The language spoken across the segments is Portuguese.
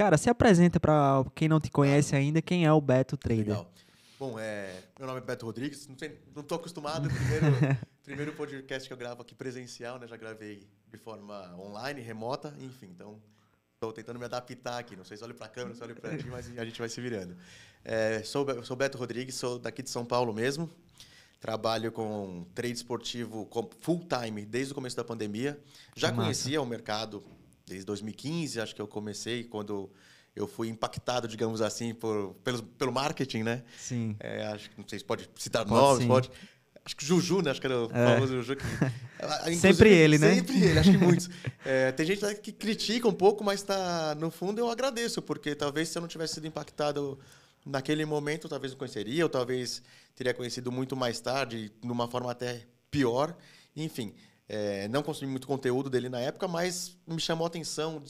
Cara, se apresenta para quem não te conhece ainda, quem é o Beto Trader. Legal. Bom, é, meu nome é Beto Rodrigues, não, estou não tô acostumado, é primeiro, primeiro podcast que eu gravo aqui presencial, né? Já gravei de forma online, remota, enfim, então estou tentando me adaptar aqui. Não sei se olho para a câmera, se olho para ti, mas a gente vai se virando. É, sou, sou Beto Rodrigues, sou daqui de São Paulo mesmo. Trabalho com trade esportivo full time desde o começo da pandemia. Já conhecia o mercado desde 2015, acho que eu comecei quando eu fui impactado, digamos assim, por, pelo, pelo marketing, né? Sim. É, acho que não sei se pode citar pode nomes, sim. pode. Acho que Juju, né? Acho que era o é. famoso Juju. Que, ah, sempre ele, né? Sempre ele, acho que muitos. É, tem gente que critica um pouco, mas tá, no fundo eu agradeço, porque talvez se eu não tivesse sido impactado naquele momento, talvez não conheceria, ou talvez teria conhecido muito mais tarde, de uma forma até pior. Enfim, é, não consumi muito conteúdo dele na época, mas me chamou a atenção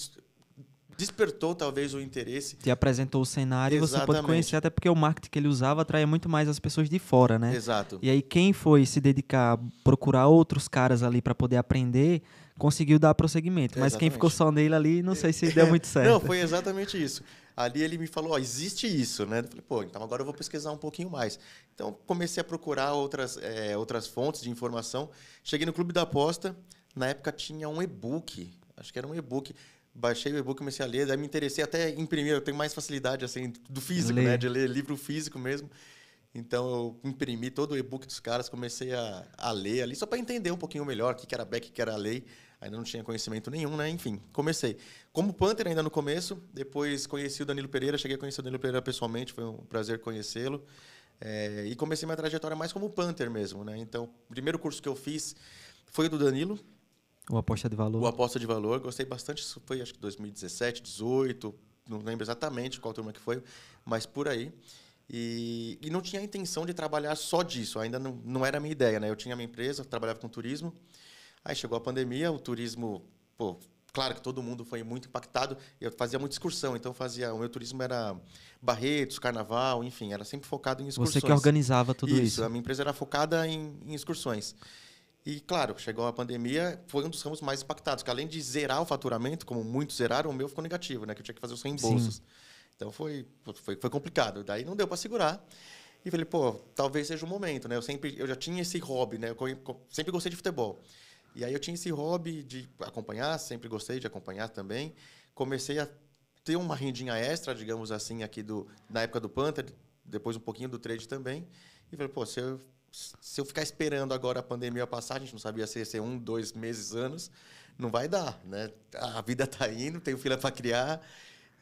despertou talvez o interesse. Te apresentou o cenário e você pode conhecer, até porque o marketing que ele usava atraía muito mais as pessoas de fora, né? Exato. E aí quem foi se dedicar, procurar outros caras ali para poder aprender, conseguiu dar prosseguimento. Mas exatamente. quem ficou só nele ali, não sei se deu muito certo. não, foi exatamente isso. Ali ele me falou, ó, existe isso, né? Eu falei, pô, então agora eu vou pesquisar um pouquinho mais. Então comecei a procurar outras, é, outras fontes de informação. Cheguei no Clube da Aposta, na época tinha um e-book, acho que era um e-book baixei o e-book, comecei a ler, daí me interessei até imprimir, eu tenho mais facilidade assim do físico, ler. né, de ler livro físico mesmo. Então eu imprimi todo o e-book dos caras, comecei a, a ler ali só para entender um pouquinho melhor o que, que era Beck, o que era lei. Ainda não tinha conhecimento nenhum, né? Enfim, comecei. Como Panther ainda no começo, depois conheci o Danilo Pereira, cheguei a conhecer o Danilo Pereira pessoalmente, foi um prazer conhecê-lo. É, e comecei minha trajetória mais como Panther mesmo, né? Então, o primeiro curso que eu fiz foi o do Danilo, o Aposta de Valor. O Aposta de Valor, gostei bastante. Isso foi, acho que 2017, 18, não lembro exatamente qual turma que foi, mas por aí. E, e não tinha a intenção de trabalhar só disso, ainda não, não era a minha ideia, né? Eu tinha minha empresa, trabalhava com turismo. Aí chegou a pandemia, o turismo, pô, claro que todo mundo foi muito impactado. Eu fazia muita excursão, então fazia o meu turismo era Barretos, Carnaval, enfim, era sempre focado em excursões. Você que organizava tudo isso? Isso, a minha empresa era focada em, em excursões. E, claro, chegou a pandemia, foi um dos ramos mais impactados, que além de zerar o faturamento, como muitos zeraram, o meu ficou negativo, né? Que eu tinha que fazer os reembolsos. Sim. Então foi, foi, foi complicado. Daí não deu para segurar. E falei, pô, talvez seja o momento, né? Eu sempre eu já tinha esse hobby, né? Eu sempre gostei de futebol. E aí eu tinha esse hobby de acompanhar, sempre gostei de acompanhar também. Comecei a ter uma rendinha extra, digamos assim, aqui do na época do Panther, depois um pouquinho do trade também. E falei, pô, se eu se eu ficar esperando agora a pandemia passar, a gente não sabia se ia ser um, dois meses, anos, não vai dar, né? A vida tá indo, tenho filha para criar.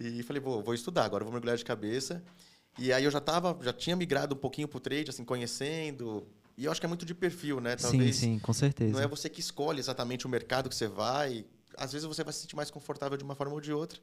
E falei, vou, vou estudar, agora vou mergulhar de cabeça. E aí eu já tava, já tinha migrado um pouquinho pro trade, assim, conhecendo. E eu acho que é muito de perfil, né? Talvez sim, sim, com certeza. Não é você que escolhe exatamente o mercado que você vai. Às vezes você vai se sentir mais confortável de uma forma ou de outra.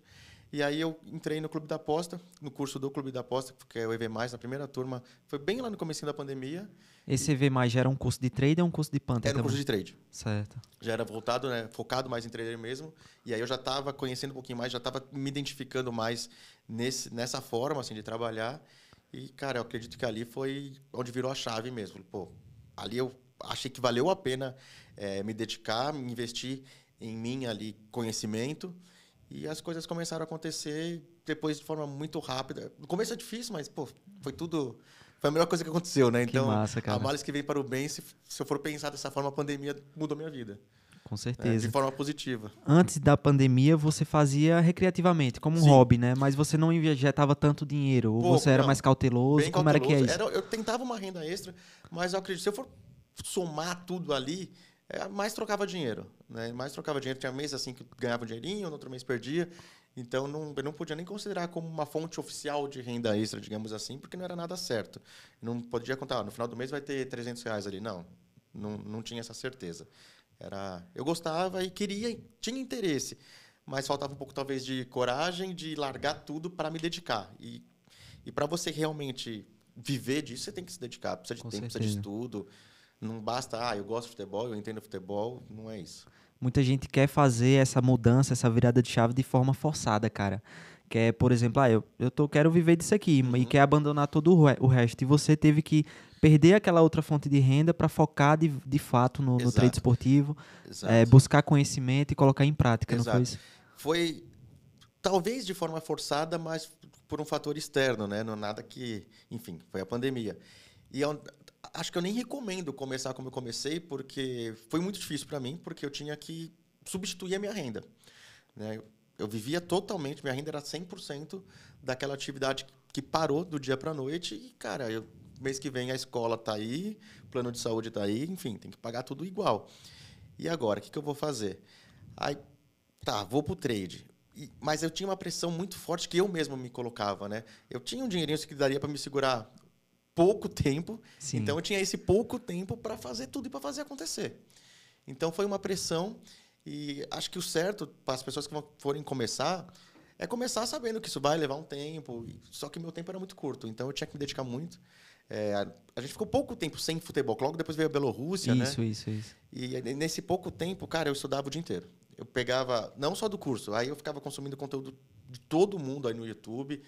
E aí eu entrei no Clube da Aposta, no curso do Clube da Aposta, que é o EV+, na primeira turma. Foi bem lá no começo da pandemia. Esse EV+, já era um curso de trade ou um curso de Panther? Era um curso de trade. Certo. Já era voltado, né, focado mais em trader mesmo. E aí eu já estava conhecendo um pouquinho mais, já estava me identificando mais nesse, nessa forma assim, de trabalhar. E, cara, eu acredito que ali foi onde virou a chave mesmo. Pô, ali eu achei que valeu a pena é, me dedicar, investir em mim ali conhecimento e as coisas começaram a acontecer depois de forma muito rápida. No começo é difícil, mas pô, foi tudo. Foi a melhor coisa que aconteceu, né? Então, que massa, cara. a males que veio para o bem, se, se eu for pensar dessa forma, a pandemia mudou minha vida. Com é, certeza. É, de forma positiva. Antes da pandemia, você fazia recreativamente, como um Sim. hobby, né? Mas você não injetava tanto dinheiro. ou você era não. mais cauteloso? Bem como cauteloso. era que é isso? Era, eu tentava uma renda extra, mas eu acredito, se eu for somar tudo ali, é, mais trocava dinheiro. Né? Mais trocava dinheiro. Tinha mês assim que ganhava um dinheirinho, no outro mês perdia. Então, não, eu não podia nem considerar como uma fonte oficial de renda extra, digamos assim, porque não era nada certo. Não podia contar, ah, no final do mês vai ter 300 reais ali. Não, não, não tinha essa certeza. Era, eu gostava e queria, tinha interesse, mas faltava um pouco, talvez, de coragem de largar tudo para me dedicar. E, e para você realmente viver disso, você tem que se dedicar. Precisa de Com tempo, certeza. precisa de estudo. Não basta, ah, eu gosto de futebol, eu entendo futebol, não é isso. Muita gente quer fazer essa mudança, essa virada de chave de forma forçada, cara. Quer, por exemplo, ah, eu, eu tô, quero viver disso aqui uhum. e quer abandonar todo o, re o resto. E você teve que perder aquela outra fonte de renda para focar de, de fato no, no esportivo, é, buscar conhecimento e colocar em prática, Exato. não foi isso? Foi, talvez de forma forçada, mas por um fator externo, né? Não é nada que, enfim, foi a pandemia. E acho que eu nem recomendo começar como eu comecei, porque foi muito difícil para mim, porque eu tinha que substituir a minha renda. Né? Eu vivia totalmente, minha renda era 100% daquela atividade que parou do dia para a noite e, cara, eu, mês que vem a escola está aí, plano de saúde está aí, enfim, tem que pagar tudo igual. E agora, o que, que eu vou fazer? Aí, tá, vou para o trade mas eu tinha uma pressão muito forte que eu mesmo me colocava, né? Eu tinha um dinheirinho que daria para me segurar pouco tempo. Sim. Então eu tinha esse pouco tempo para fazer tudo e para fazer acontecer. Então foi uma pressão e acho que o certo para as pessoas que forem começar é começar sabendo que isso vai levar um tempo. Só que meu tempo era muito curto, então eu tinha que me dedicar muito. É, a gente ficou pouco tempo sem futebol, logo depois veio a Bielorrússia, né? Isso, isso, isso. E eh, nesse pouco tempo, cara, eu estudava o dia inteiro. Eu pegava, não só do curso, aí eu ficava consumindo conteúdo de todo mundo aí no YouTube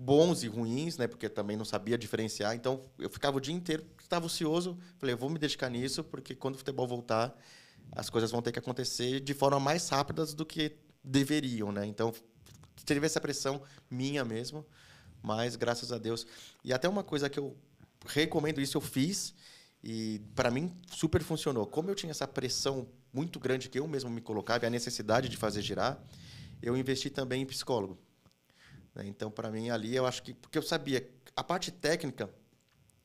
bons e ruins, né? Porque também não sabia diferenciar. Então, eu ficava o dia inteiro, estava ocioso. Falei, eu vou me dedicar nisso, porque quando o futebol voltar, as coisas vão ter que acontecer de forma mais rápida do que deveriam, né? Então, teve essa pressão minha mesmo, mas graças a Deus. E até uma coisa que eu recomendo isso eu fiz e para mim super funcionou. Como eu tinha essa pressão muito grande que eu mesmo me colocava e a necessidade de fazer girar, eu investi também em psicólogo. Né? Então, para mim, ali eu acho que. Porque eu sabia, a parte técnica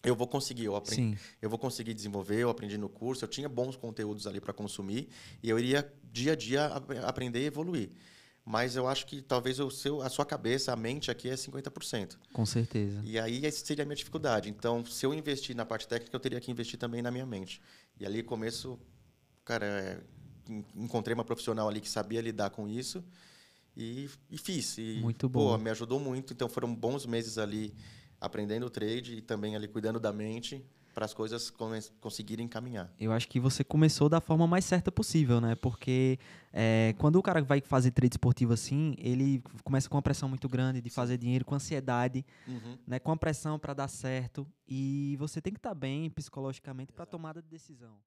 eu vou conseguir, eu aprendi. Sim. Eu vou conseguir desenvolver, eu aprendi no curso, eu tinha bons conteúdos ali para consumir e eu iria dia a dia aprender e evoluir. Mas eu acho que talvez o seu, a sua cabeça, a mente aqui é 50%. Com certeza. E aí essa seria a minha dificuldade. Então, se eu investir na parte técnica, eu teria que investir também na minha mente. E ali começo, cara, é, encontrei uma profissional ali que sabia lidar com isso e, e fiz. E, muito bom. Pô, me ajudou muito. Então foram bons meses ali aprendendo o trade e também ali cuidando da mente para as coisas conseguirem caminhar. Eu acho que você começou da forma mais certa possível, né? Porque é, quando o cara vai fazer trade esportivo assim, ele começa com uma pressão muito grande de fazer dinheiro, com ansiedade, uhum. né? Com a pressão para dar certo e você tem que estar tá bem psicologicamente para tomada de decisão.